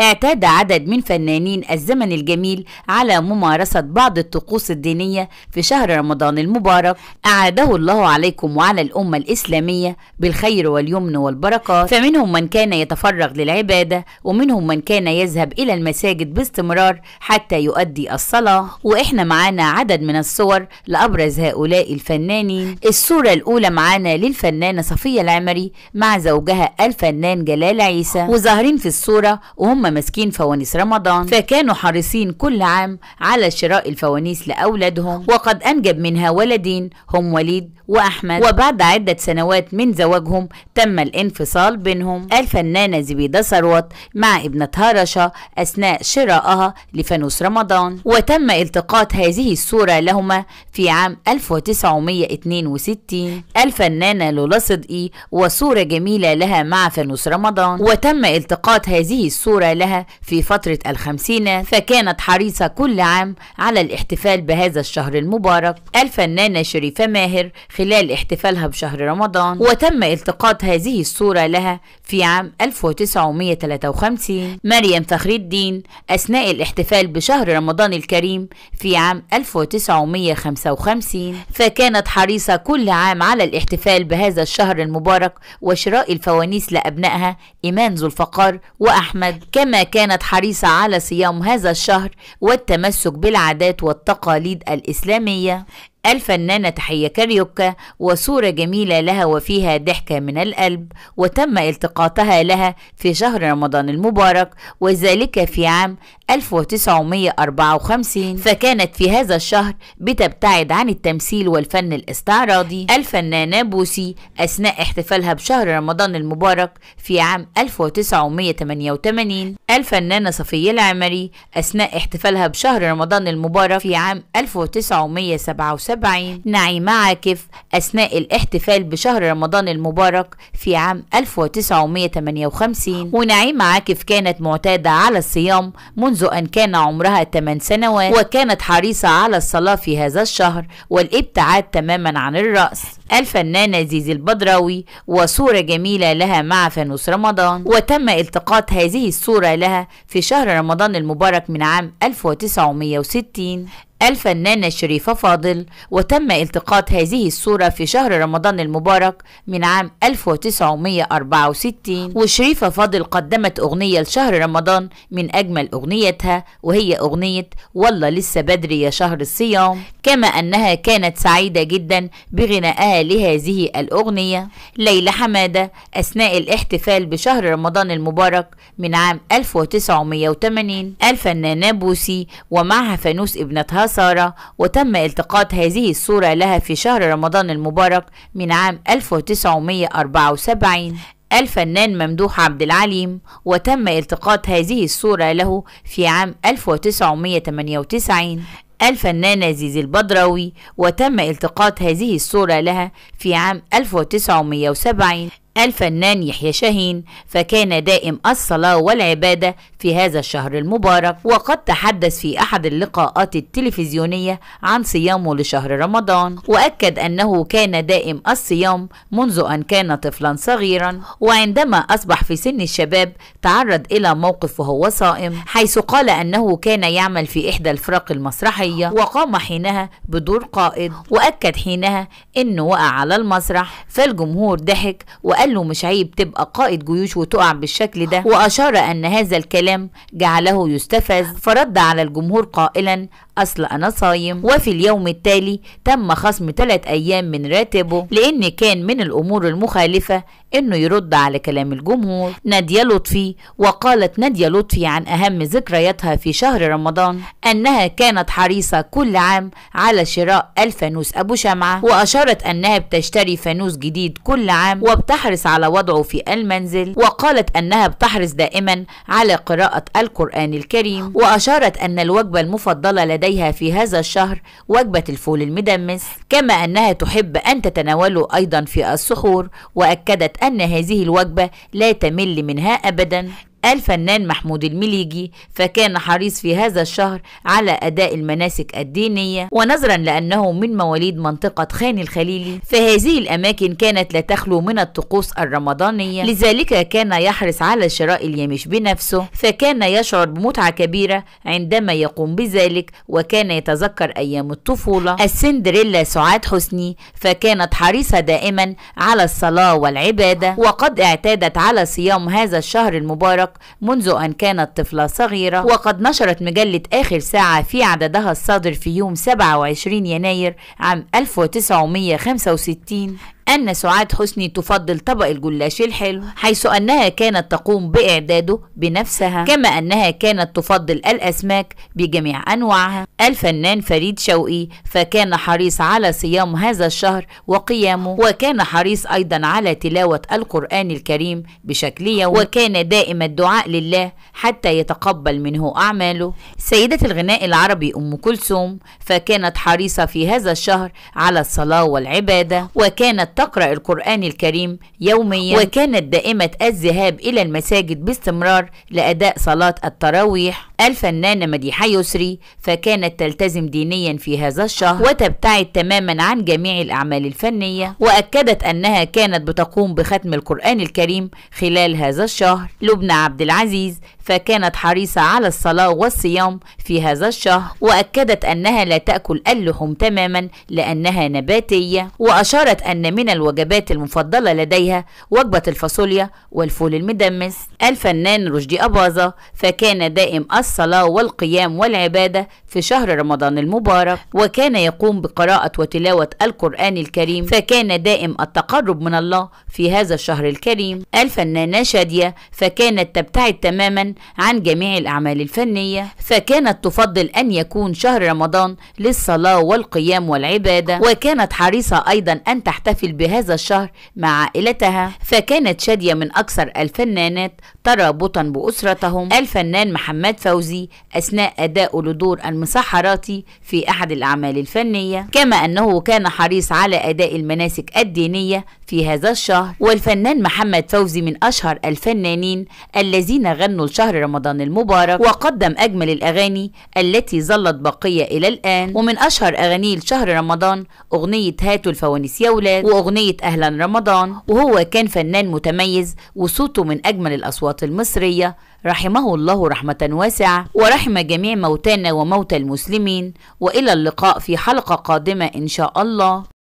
اعتاد عدد من فنانين الزمن الجميل على ممارسة بعض الطقوس الدينية في شهر رمضان المبارك أعاده الله عليكم وعلى الأمة الإسلامية بالخير واليمن والبركات فمنهم من كان يتفرغ للعبادة ومنهم من كان يذهب إلى المساجد باستمرار حتى يؤدي الصلاة وإحنا معانا عدد من الصور لأبرز هؤلاء الفنانين الصورة الأولى معانا للفنانة صفية العمري مع زوجها الفنان جلال عيسى وظاهرين في الصورة وهم ماسكين فوانيس رمضان فكانوا حريصين كل عام على شراء الفوانيس لأولادهم وقد أنجب منها ولدين هم وليد وأحمد وبعد عدة سنوات من زواجهم تم الانفصال بينهم الفنانة زبيدة ثروت مع ابنتها رشا أثناء شرائها لفانوس رمضان وتم التقاط هذه الصورة لهما في عام 1962 الفنانة لولا صدقي وصورة جميلة لها مع فانوس رمضان وتم التقاط هذه الصورة لها في فترة الخمسينات فكانت حريصة كل عام على الاحتفال بهذا الشهر المبارك الفنانة شريفة ماهر خلال احتفالها بشهر رمضان وتم التقاط هذه الصورة لها في عام 1953 مريم فخر الدين أثناء الاحتفال بشهر رمضان الكريم في عام 1955 فكانت حريصة كل عام على الاحتفال بهذا الشهر المبارك وشراء الفوانيس لأبنائها إيمان ذو الفقار وأحمد كما كما كانت حريصة على صيام هذا الشهر والتمسك بالعادات والتقاليد الإسلامية الفنانة تحية كاريوكا وصورة جميلة لها وفيها ضحكة من القلب وتم التقاطها لها في شهر رمضان المبارك وذلك في عام 1954 فكانت في هذا الشهر بتبتعد عن التمثيل والفن الاستعراضي الفنانة بوسي أثناء احتفالها بشهر رمضان المبارك في عام 1988 الفنانة صفية العمري أثناء احتفالها بشهر رمضان المبارك في عام 1977 نعيمة عاكف أثناء الاحتفال بشهر رمضان المبارك في عام 1958 ونعيمة عاكف كانت معتادة على الصيام منذ منذ أن كان عمرها 8 سنوات وكانت حريصة على الصلاة في هذا الشهر والابتعاد تماما عن الرأس الفنانة زيزي البدراوي وصورة جميلة لها مع فانوس رمضان وتم التقاط هذه الصورة لها في شهر رمضان المبارك من عام 1960 الفنانة شريفة فاضل وتم التقاط هذه الصورة في شهر رمضان المبارك من عام 1964 وشريفة فاضل قدمت أغنية لشهر رمضان من أجمل أغنيتها وهي أغنية والله لسه بدري يا شهر الصيام كما أنها كانت سعيدة جدا بغنائها لهذه الأغنية ليلى حمادة أثناء الاحتفال بشهر رمضان المبارك من عام 1980 الفنانة بوسي ومعها فانوس ابنتها سارة وتم التقاط هذه الصورة لها في شهر رمضان المبارك من عام 1974 الفنان ممدوح عبد العليم وتم التقاط هذه الصورة له في عام 1998 الفنانة زيزي البدراوي وتم التقاط هذه الصورة لها في عام 1970 الفنان يحيى شاهين فكان دائم الصلاة والعبادة في هذا الشهر المبارك وقد تحدث في أحد اللقاءات التلفزيونية عن صيامه لشهر رمضان وأكد أنه كان دائم الصيام منذ أن كان طفلا صغيرا وعندما أصبح في سن الشباب تعرض إلى موقف وهو صائم حيث قال أنه كان يعمل في إحدى الفرق المسرحية وقام حينها بدور قائد وأكد حينها أنه وقع على المسرح فالجمهور ضحك وأكد قال له مش عيب تبقى قائد جيوش وتقع بالشكل ده وأشار أن هذا الكلام جعله يستفز فرد على الجمهور قائلا أصل أنا صايم وفي اليوم التالي تم خصم تلات أيام من راتبه لأن كان من الأمور المخالفة إنه يرد على كلام الجمهور نادية لطفي وقالت نادية لطفي عن أهم ذكرياتها في شهر رمضان أنها كانت حريصة كل عام على شراء الفانوس أبو شمعة وأشارت أنها بتشتري فانوس جديد كل عام وبتحرص على وضعه في المنزل وقالت أنها بتحرص دائما على قراءة القرآن الكريم وأشارت أن الوجبة المفضلة لديها لديها في هذا الشهر وجبة الفول المدمس كما أنها تحب أن تتناوله أيضا في السحور وأكدت أن هذه الوجبة لا تمل منها أبدا الفنان محمود المليجي فكان حريص في هذا الشهر على أداء المناسك الدينية ونظرا لأنه من مواليد منطقة خان الخليلي فهذه الأماكن كانت لا تخلو من الطقوس الرمضانية لذلك كان يحرص على شراء اليمش بنفسه فكان يشعر بمتعة كبيرة عندما يقوم بذلك وكان يتذكر أيام الطفولة السندريلا سعاد حسني فكانت حريصة دائما على الصلاة والعبادة وقد اعتادت على صيام هذا الشهر المبارك منذ أن كانت طفلة صغيرة وقد نشرت مجلة آخر ساعة في عددها الصادر في يوم 27 يناير عام 1965 أن سعاد حسني تفضل طبق الجلاش الحلو حيث أنها كانت تقوم بإعداده بنفسها كما أنها كانت تفضل الأسماك بجميع أنواعها الفنان فريد شوقي فكان حريص على صيام هذا الشهر وقيامه وكان حريص أيضا على تلاوة القرآن الكريم بشكل يومي وكان دائما الدعاء لله حتى يتقبل منه أعماله سيدة الغناء العربي أم كلثوم فكانت حريصة في هذا الشهر على الصلاة والعبادة وكانت تقرأ القرآن الكريم يوميا وكانت دائمة الذهاب إلى المساجد باستمرار لأداء صلاة التراويح الفنانة مديحة يسري فكانت تلتزم دينيا في هذا الشهر وتبتعد تماما عن جميع الأعمال الفنية وأكدت أنها كانت بتقوم بختم القرآن الكريم خلال هذا الشهر لبنى عبد العزيز فكانت حريصة على الصلاة والصيام في هذا الشهر وأكدت أنها لا تأكل اللحوم تماما لأنها نباتية وأشارت أن من من الوجبات المفضلة لديها وجبة الفاصوليا والفول المدمس الفنان رشدي أباظة فكان دائم الصلاة والقيام والعبادة في شهر رمضان المبارك وكان يقوم بقراءة وتلاوة القرآن الكريم فكان دائم التقرب من الله في هذا الشهر الكريم الفنانة شادية فكانت تبتعد تماما عن جميع الأعمال الفنية فكانت تفضل أن يكون شهر رمضان للصلاة والقيام والعبادة وكانت حريصة أيضا أن تحتفل بهذا الشهر مع عائلتها فكانت شادية من أكثر الفنانات ترابطا بأسرتهم الفنان محمد فوزي أثناء أدائه لدور المسحراتي في أحد الأعمال الفنية كما أنه كان حريص على أداء المناسك الدينية في هذا الشهر والفنان محمد فوزي من أشهر الفنانين الذين غنوا لشهر رمضان المبارك وقدم أجمل الأغاني التي ظلت بقية إلى الآن ومن أشهر أغانيه لشهر رمضان أغنية هاتوا الفوانيس يا ولاد أغنية أهلا رمضان وهو كان فنان متميز وصوته من أجمل الأصوات المصرية رحمه الله رحمة واسعة ورحم جميع موتانا وموتى المسلمين وإلى اللقاء في حلقة قادمة إن شاء الله